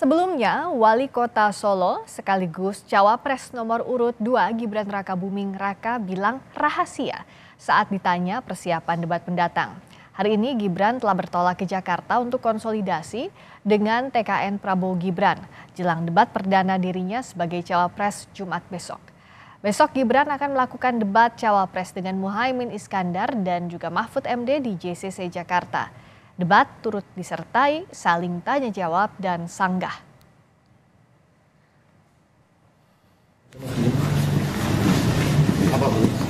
Sebelumnya, Wali Kota Solo sekaligus Cawapres nomor urut 2 Gibran Raka Buming Raka bilang rahasia saat ditanya persiapan debat pendatang. Hari ini Gibran telah bertolak ke Jakarta untuk konsolidasi dengan TKN Prabowo Gibran jelang debat perdana dirinya sebagai Cawapres Jumat besok. Besok Gibran akan melakukan debat Cawapres dengan Muhaimin Iskandar dan juga Mahfud MD di JCC Jakarta. Debat turut disertai saling tanya jawab dan sanggah. Apa